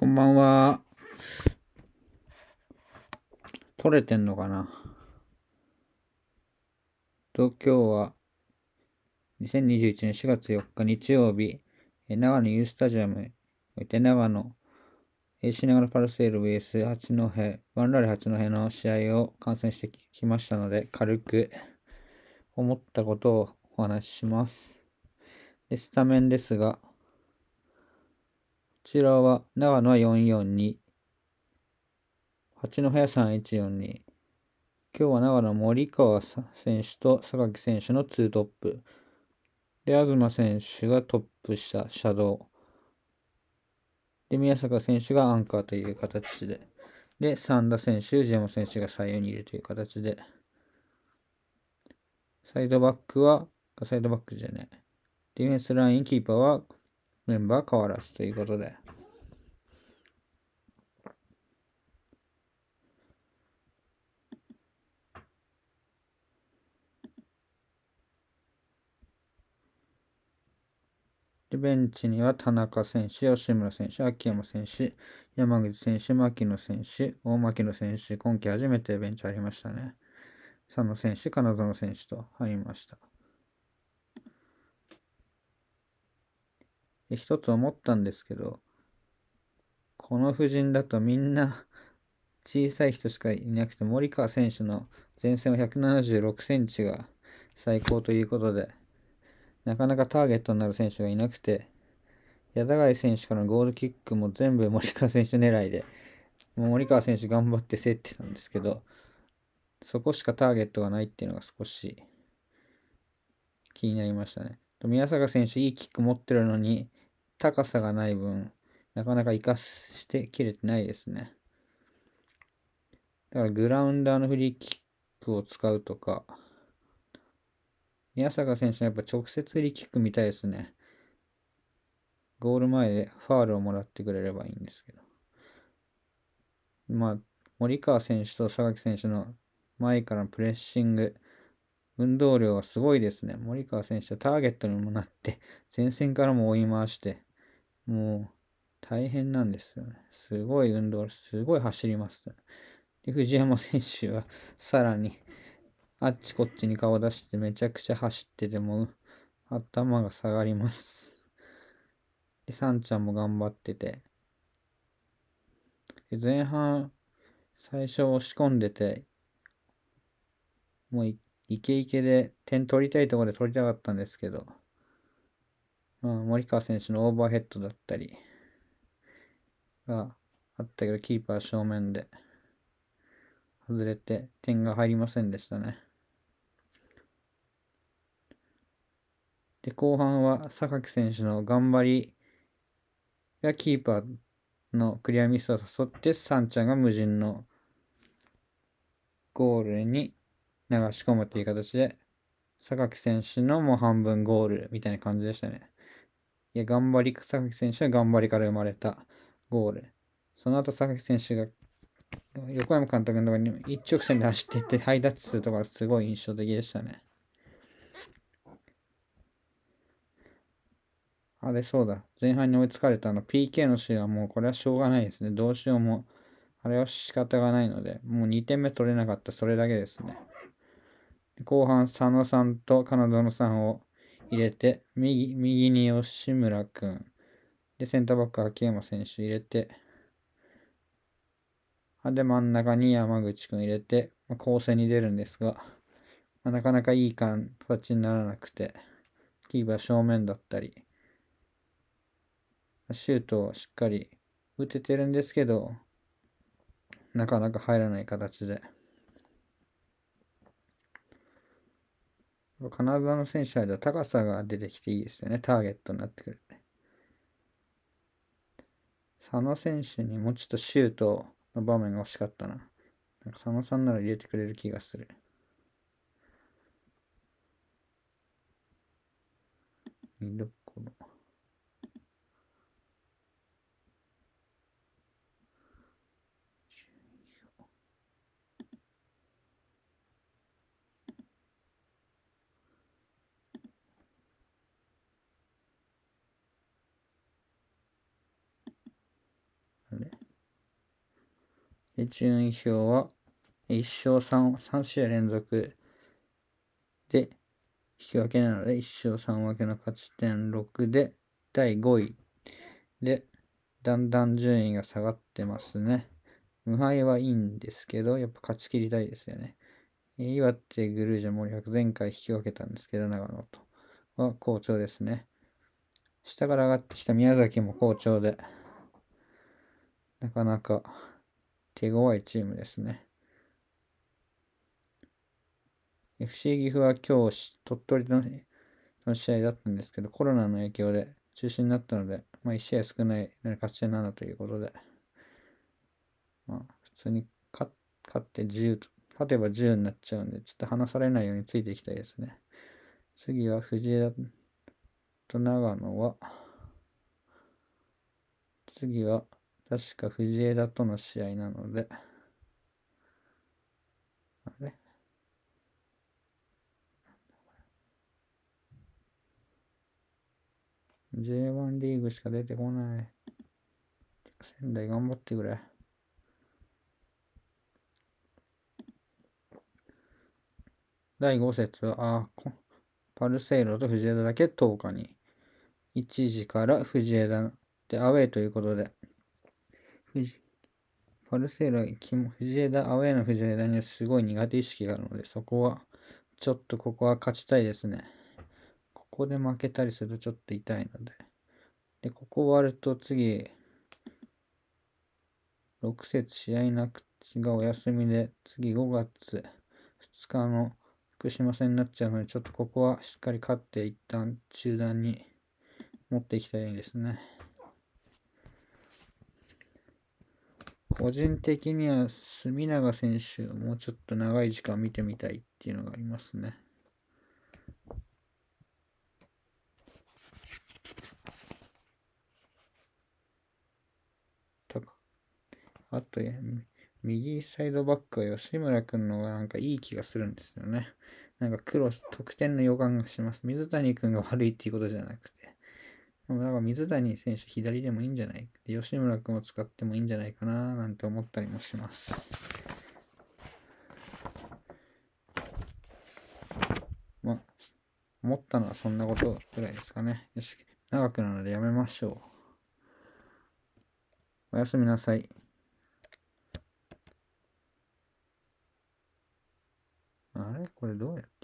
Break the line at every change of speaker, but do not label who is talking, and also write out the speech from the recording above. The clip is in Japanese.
こんばんは。取れてんのかなと、今日は、2021年4月4日日曜日、長野ユースタジアムにおいて長野、品川パルセール VS 八戸、ワンラリ八戸の試合を観戦してきましたので、軽く思ったことをお話しします。で、スタメンですが、こちらは、長野は442、八戸は3142、今日は長野森川選手と榊選手の2トップ。で、東選手がトップしたシャドウ。で、宮坂選手がアンカーという形で。で、三田選手、ジェモ選手が左右にいるという形で。サイドバックは、サイドバックじゃない。ディフェンスライン、キーパーはメンバー変わらずということで。で、ベンチには田中選手、吉村選手、秋山選手、山口選手、牧野選手、大牧野選手、今季初めてベンチありましたね。佐野選手、金園選手とありました。で一つ思ったんですけど、この布陣だとみんな小さい人しかいなくて、森川選手の前線は176センチが最高ということで、なかなかターゲットになる選手がいなくて、矢田貝選手からのゴールキックも全部森川選手狙いで、もう森川選手頑張って競ってたんですけど、そこしかターゲットがないっていうのが少し気になりましたね。宮坂選手、いいキック持ってるのに、高さがない分、なかなか生かして切れてないですね。だからグラウンダーのフリーキックを使うとか、宮坂選手はやっぱ直接フリーキック見たいですね。ゴール前でファールをもらってくれればいいんですけど。まあ、森川選手と佐々木選手の前からのプレッシング、運動量はすごいですね。森川選手はターゲットにもなって、前線からも追い回して、もう大変なんですよね。すごい運動、すごい走ります。で、藤山選手は さらにあっちこっちに顔出してめちゃくちゃ走ってても頭が下がります。で、サンちゃんも頑張ってて。で前半、最初押し込んでて、もうイケイケで点取りたいところで取りたかったんですけど、まあ、森川選手のオーバーヘッドだったりがあったけど、キーパー正面で外れて点が入りませんでしたね。で、後半は榊選手の頑張りがキーパーのクリアミスを誘って、サンちゃんが無人のゴールに流し込むという形で、榊選手のもう半分ゴールみたいな感じでしたね。いや、頑張り、佐々木選手は頑張りから生まれたゴール。その後、佐々木選手が横山監督のところに一直線で走っていってハイタッチするところがすごい印象的でしたね。あれ、そうだ。前半に追いつかれたあの PK の試合はもうこれはしょうがないですね。どうしようも。あれは仕方がないので、もう2点目取れなかった、それだけですね。後半、佐野さんと金ダさんを入れて、右右に吉村君。で、センターバック、秋山選手入れて、で、真ん中に山口君入れて、まあ、構成に出るんですが、まあ、なかなかいい形にならなくて、キーパー正面だったり、シュートをしっかり打ててるんですけど、なかなか入らない形で。金沢の選手は高さが出てきていいですよね。ターゲットになってくる。佐野選手にもうちょっとシュートの場面が欲しかったな。なんか佐野さんなら入れてくれる気がする。ミド順位表は1勝 3, 3試合連続で引き分けなので1勝3分けの勝ち点6で第5位でだんだん順位が下がってますね。無敗はいいんですけど、やっぱ勝ち切りたいですよね。岩手、グルージャ、森博、前回引き分けたんですけど、長野とは好調ですね。下から上がってきた宮崎も好調で、なかなか手強いチームですね。FC 岐阜は今日、鳥取のの試合だったんですけど、コロナの影響で中止になったので、まあ、1試合少ない勝ち点7ということで、まあ、普通に勝って10、勝てば10になっちゃうんで、ちょっと離されないようについていきたいですね。次は藤枝と長野は、次は確か藤枝との試合なので、あれ？J1 リーグしか出てこない。仙台頑張ってくれ。第5節は、あ、パルセイロと藤枝だけ10日に。1時から藤枝でアウェイということで、富士、パルセーラ、藤枝、ェ柳の藤枝にはすごい苦手意識があるので、そこは、ちょっとここは勝ちたいですね。ここで負けたりするとちょっと痛いので。で、ここ割ると次、6節試合なくちがお休みで、次5月2日の福島戦になっちゃうので、ちょっとここはしっかり勝って一旦中断に持っていきたいですね。個人的には隅永選手、もうちょっと長い時間見てみたいっていうのがありますね。あと、右サイドバックは吉村君の方がなんかいい気がするんですよね。なんかクロス、得点の予感がします。水谷君が悪いっていうことじゃなくて。か水谷選手左でもいいんじゃない吉村君を使ってもいいんじゃないかななんて思ったりもします。まあ、思ったのはそんなことぐらいですかね。よし、長くなのでやめましょう。おやすみなさい。あれこれどうやって